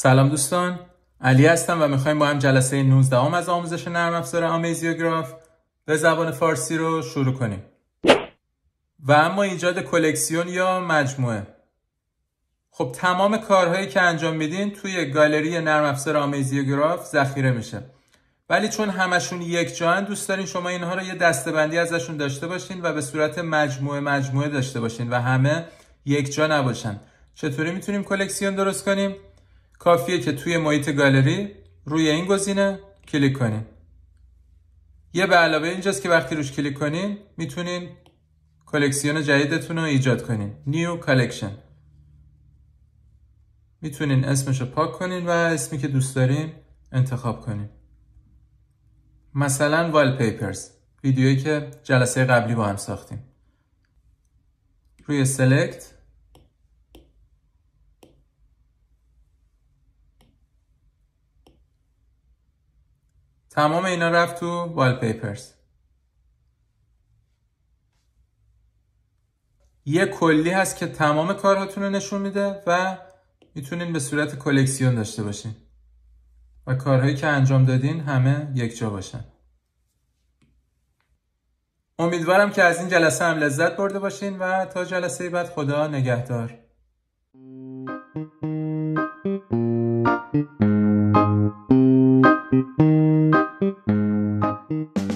سلام دوستان علی هستم و میخوایم با هم جلسه 19 از آموزش نرم افزار آمیزیوگراف به زبان فارسی رو شروع کنیم و اما ایجاد کلکسیون یا مجموعه خب تمام کارهایی که انجام میدین توی گالری نرم افزار آمیزیوگراف ذخیره میشه ولی چون همشون یک جان دوست دارین شما اینها رو یه دستبندی ازشون داشته باشین و به صورت مجموعه مجموعه داشته باشین و همه یک جا نباشن چطوری میتونیم کلکسیون درست کنیم کافیه که توی محیط گالری روی این گزینه کلیک کنین یه به علاوه اینجاست که وقتی روش کلیک کنین میتونین کلکسیون جدیدتون رو ایجاد کنین نیو کالکشن میتونین اسمش رو پاک کنین و اسمی که دوست دارین انتخاب کنین مثلا والپیپرز ویدیویی که جلسه قبلی با هم ساختیم روی سلکت تمام اینا رفت تو والپیپرز یه کلی هست که تمام کارهاتون رو نشون میده و میتونین به صورت کلکسیون داشته باشین و کارهایی که انجام دادین همه یک جا باشن امیدوارم که از این جلسه هم لذت برده باشین و تا جلسه بعد خدا نگهدار Thank you.